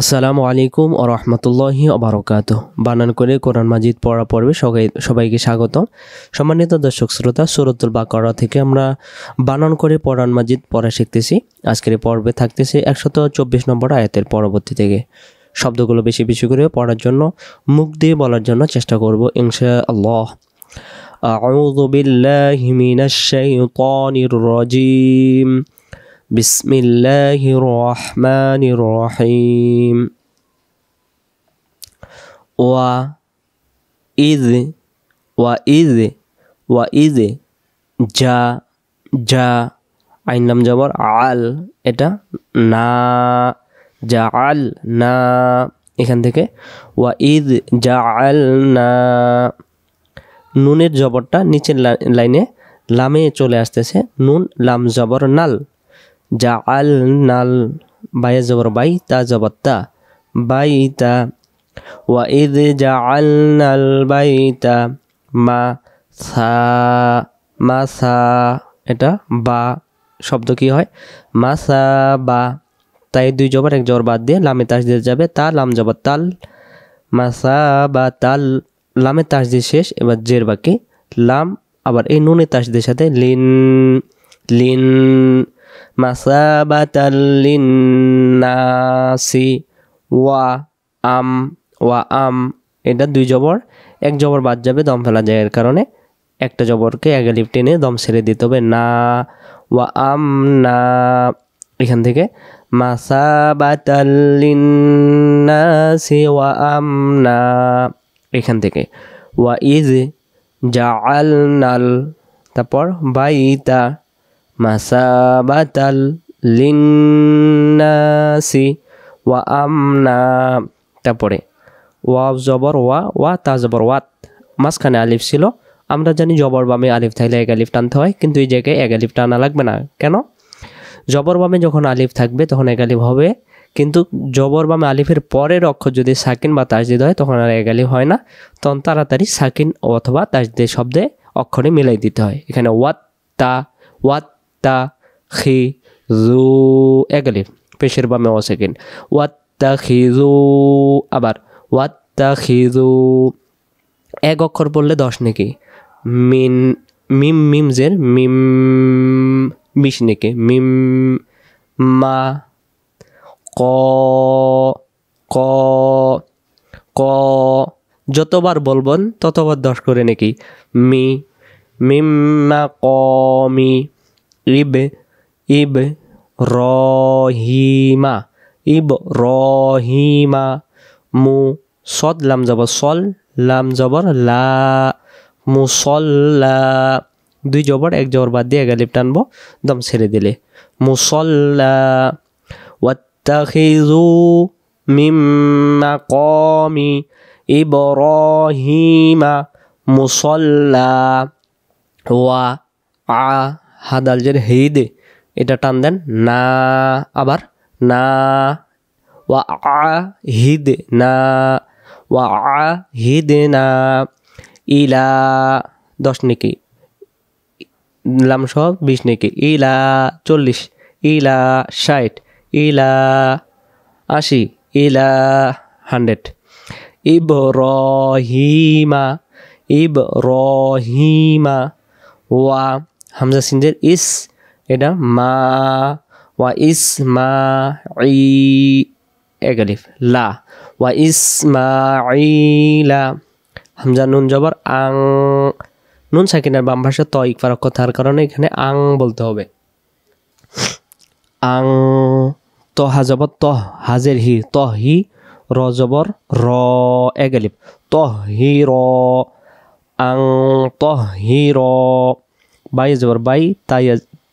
আসসালামু আলাইকুম ও রহমতুল্লাহি অবরকাত বানান করে কোরআন মাজিদ পড়া পর্বে সবাই সবাইকে স্বাগত সম্মানিত দর্শক শ্রোতা সুরতুল বাকরা থেকে আমরা বানান করে কোরআন মাজিদ পড়া শিখতেছি আজকের পর্বে থাকতেছে একশত চব্বিশ নম্বর আয়াতের পরবর্তী থেকে শব্দগুলো বেশি বেশি করে পড়ার জন্য মুখ দিয়ে বলার জন্য চেষ্টা করবো ইনশা আল্লাহ بسم الله الرحمن الرحيم وإذ وإذ وإذ جا جا আইন নাম যাবার আল এটা না যা আল না এখান থেকে ওয়া ইদ যা আল না নুনের জবরটা নিচের লাইনে লামে চলে আসতেছে নুন লাম জবর নাল যা আল নাল বাইয়া জবর বাই তা জবত্তা তা বাই তা ওয়া ইদ যা আল নাল বাই তা মা সা মা সা এটা বা শব্দ কি হয় মাসা বা তাই দুই জবর এক জবর বাদ দিয়ে লামে তাস দিয়ে যাবে তা লাম জবর তাল মাসা বা তাল লামে তাস দিয়ে শেষ এবার জের বাকি লাম আবার এই নুনে তাস দিয়ে সাথে লিন লিন মাসাবাতাল্লিনাসি ওয়া আম ওয়া আম এটা দুই জবর এক জবর বাদ যাবে দম ফেলা যায় এর কারণে একটা জবরকে এক লিপ টেনে দম ছেড়ে দিতে হবে না ওয়া আম না এখান থেকে মাসাবাতাল্লিনাসি ওয়া আম না এখান থেকে ওয়া ইজ জাআলনাল তারপর বাইতা মাসাবাতাল লিন্নাসি ওয়া আমনা তারপরে ওয়া জবর ওয়া ওয়া তা জবর ওয়াত মাঝখানে আলিফ ছিল আমরা জানি জবর বামে আলিফ থাকলে এক আলিফ টানতে হয় কিন্তু এই জায়গায় এক আলিফ টানা লাগবে না কেন জবর বামে যখন আলিফ থাকবে তখন এক আলিফ হবে কিন্তু জবর বামে আলিফের পরের অক্ষর যদি সাকিন বা তাজদিদ হয় তখন আর এক আলিফ হয় না তখন তাড়াতাড়ি সাকিন অথবা তাজদিদ শব্দে অক্ষরে মিলাই দিতে হয় এখানে ওয়াত তা ওয়াত তা খি জু এগালিফ পেশের বামে অসেকেন ওয়াত্তা খিজু আবার ওয়াত্তা খিজু এক অক্ষর বললে দশ নাকি মিন মিম মিম জের মিম বিশ নেকি মিম মা ক ক ক যতবার বলবন ততবার দশ করে নাকি মি মিম্মা ক মি ইব ইব রহিমা ইব রহিমা মু সদ লাম জবর সল লাম জবর লা মুসল্লা দুই জবর এক জবর বাদ দিয়ে গালিব টানবো দম ছেড়ে দিলে মুসল্লা ওয়াত্তাখিজু মিম মাকামি ইব্রাহিমা মুসল্লা ওয়া আ হা দালজের হি এটা টান দেন না আবার না ওয়া আ হিদ না ওয়া আ হিদ না ইলা দশ নেকি লাম সহ বিশ নেকি ইলা চল্লিশ ইলা ষাট ইলা আশি ইলা হান্ড্রেড ইব রহিমা ইব রহিমা ওয়া হামজা সিন্দের ইস এটা মা ওয়া ইস মা ই এগালিফ লা ওয়া ইস মা ই লা হামজা নুন জবর আং নুন সাকিনার বাম ভাষা ত ইকবার অক্ষর কারণে এখানে আং বলতে হবে আং ত জবর ত হাজের হি ত হি র জবর র এগালিফ ত হি র আং ত হি র বাই জবর বাই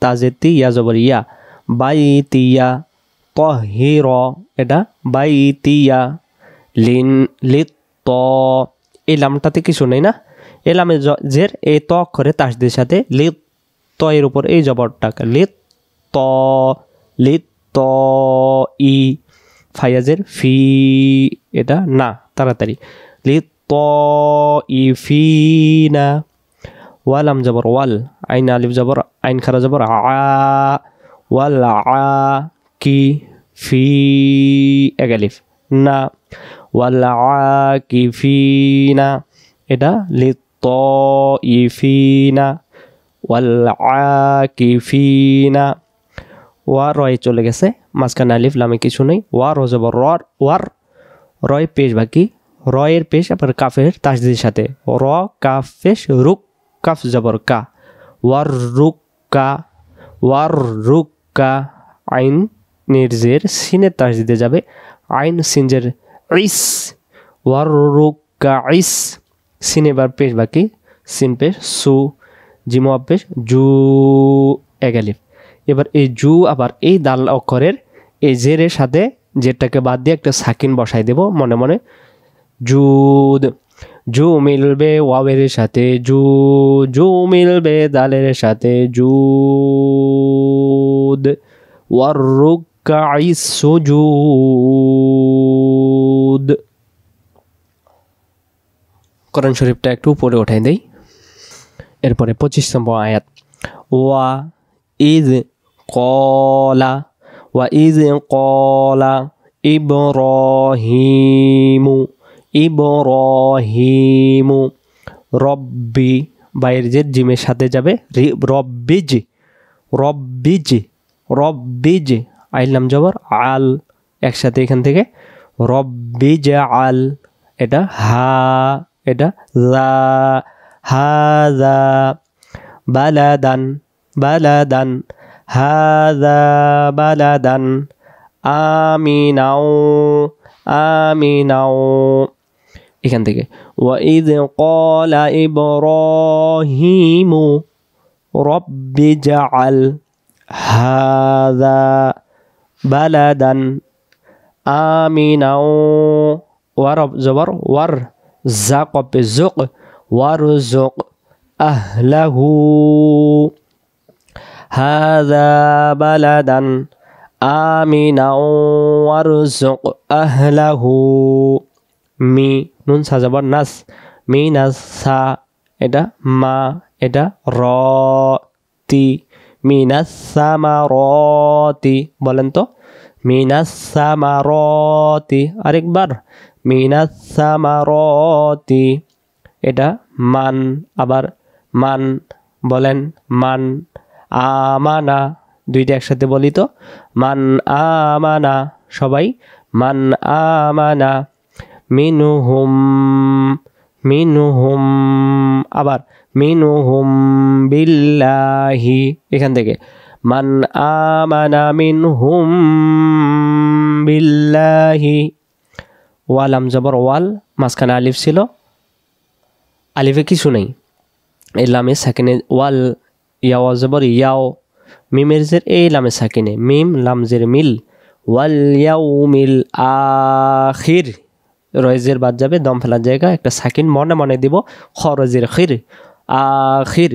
তাজেতি ইয়া জবর ইয়া বাই তিয়া তহির এটা বাই তিয়া লিন লি ত এই লামটাতে কিছু নেই না এ লামে জের এই ত করে তাসদের সাথে লি ত এর উপর এই জবরটাকে লি ত লি ত ই ফাইয়াজের ফি এটা না তাড়াতাড়ি লি ত ই ফি না ওয়াল আম জবর ওয়াল আইন আলিফ জবর আইন খারা জবর আ ওয়াল আ কি ফি এক আলিফ না ওয়াল আ কি ফি না এটা লি ত ই ফি না ওয়াল আ কি ফি না ওয়া রয় চলে গেছে মাঝখানে আলিফ লামে কিছু নেই ওয়া রো জবর রর ওয়ার রয় পেশ বাকি রয়ের পেশ আবার কাফের তাসদির সাথে র কাফেশ রুক কাফ জবর কা ওয়ার রুক কা ওয়ার রুক কা আইন নির্জের সিনের দিতে যাবে আইন সিনজের ইস ওয়ার রুক কা ইস সিনে বার পেশ বাকি সিন পেশ সু জিমো পেশ জু এগালিফ এবার এই জু আবার এই দাল অক্ষরের এই জেরের সাথে জেরটাকে বাদ দিয়ে একটা সাকিন বসাই দেব মনে মনে জুদ জু মিলবে ওয়াবের সাথে জু জু মিলবে দালের সাথে জু ওয়ার রুকাই সুজুদ শরীফটা একটু উপরে উঠাই দেই এরপরে পঁচিশ নম্বর আয়াত ওয়া ইজ কলা ওয়া ইজ কলা রহিমু ইবরাহিমু রব্বি বাইরের যে জিমের সাথে যাবে রব্বিজ রব্বিজ রব্বিজ আইলাম জবর আল একসাথে এখান থেকে রব্বিজ আল এটা হা এটা লা হা দা বালাদান বালাদান আমি নাও আমি নাও এখান থেকে ওয়াইদ কলা ইব্রাহিম রব্বি জাআল হাদা বালাদান আমিনাও ওয়ারব জবর ওয়ার জাক জুক ওয়ারজুক আহলাহু هذا بلدا آمنا وارزق أهله مي নুন সাজাবার নাস মিনাস সা এটা মা এটা র তি মিনাস সামারতি বলেন তো মিনাস সামারতি আরেকবার মিনাস সামারতি এটা মান আবার মান বলেন মান আমানা দুইটা একসাথে বলি তো মান আমানা সবাই মান আমানা মিনু মিনহুম আবার হুম বিল্লাহি এখান থেকে মান আমানা মিনহুম বিল্লাহি ওয়াল জবর ওয়াল মাঝখানে আলিফ ছিল আলিফে কিছু নেই এই লামে সাকিনে ওয়াল ইয়াও জবর ইয়াও মিমের জের এই লামে সাকিনে মিম লামজের মিল ওয়াল ইয়াউ মিল আখির রয়েজের বাদ যাবে দম ফেলার জায়গা একটা সাকিন মনে মনে দিব খরজের খির আখির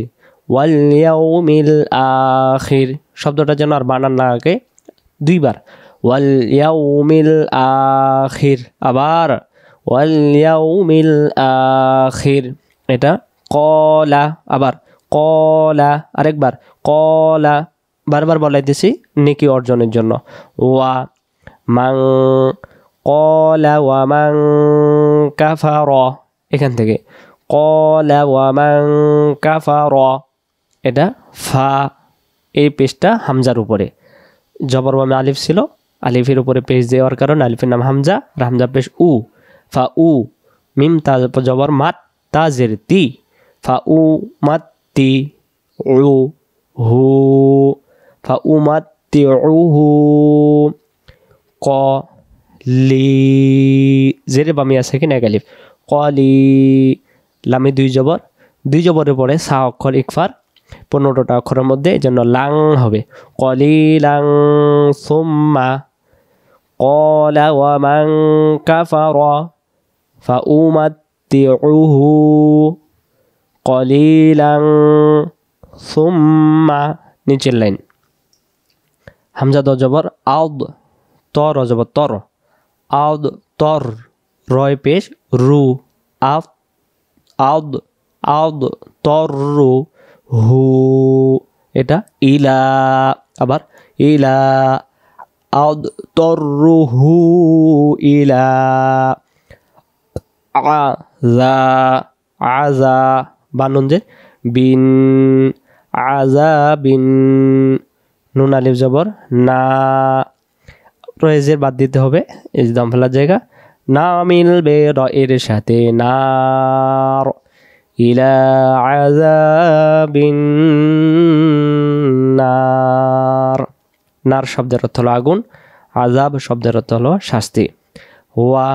ওয়াল আখির শব্দটা যেন আর বানান না আগে দুইবার ওয়াল আখির আবার ওয়াল আখির এটা কলা আবার কলা আরেকবার কলা বারবার বলাই দিছি নেকি অর্জনের জন্য ওয়া মাং ওয়ামাং এখান থেকে ওয়ামাং এটা ফা এই পেজটা হামজার উপরে জবর ওয়ামে আলিফ ছিল আলিফের উপরে পেজ দেওয়ার কারণে আলিফের নাম হামজা আর হামজা পেশ উ ফা উ মিম তা জবর মাত তাজের তি ফা উ মাত তি উ হু ফা উ মাত তি উ হু ক লি জেরে বামি আছে কি ক কলি লামি দুই জবর দুই জবরের পরে সা অক্ষর ইকফার পনেরোটা অক্ষরের মধ্যে জন্য লাং হবে কলি লাং সোম্মা قال ومن كفر فأمتعه লাং ثم নিচের লাইন হামজাদ দজবর আদ তর জবর তর আউদ তর রয় পেশ রু আফ আউদ আউদ তর রু হু এটা ইলা আবার ইলা আউদ তর রু হু ইলা আজা আজা যে বিন আজা বিন নুন আলিফ জবর না রয়েজের বাদ দিতে হবে এই যে দম ফেলার জায়গা না মিলবে র এর সাথে না ইলা আযাবিন নার নার শব্দের অর্থ হলো আগুন আজাব শব্দের অর্থ হলো শাস্তি ওয়া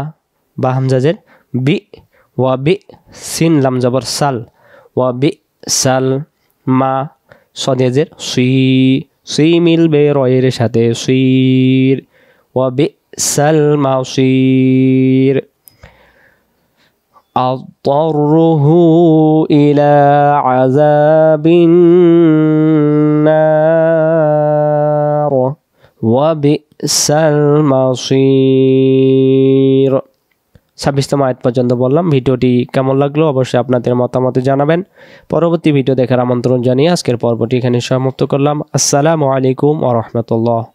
বা হামজাজের বি ওয়া বি সিন লাম জবর সাল ওয়া বি সাল মা সদেজের সুই সুই মিলবে রয়ের সাথে সুইর وبئس المصير أضطره إلى عذاب النار وبئس المصير ছাব্বিশতম আয়াত পর্যন্ত বললাম ভিডিওটি কেমন লাগলো অবশ্যই আপনাদের মতামত জানাবেন পরবর্তী ভিডিও দেখার আমন্ত্রণ জানিয়ে আজকের পর্বটি এখানে সমাপ্ত করলাম আসসালামু আলাইকুম ও রহমতুল্লাহ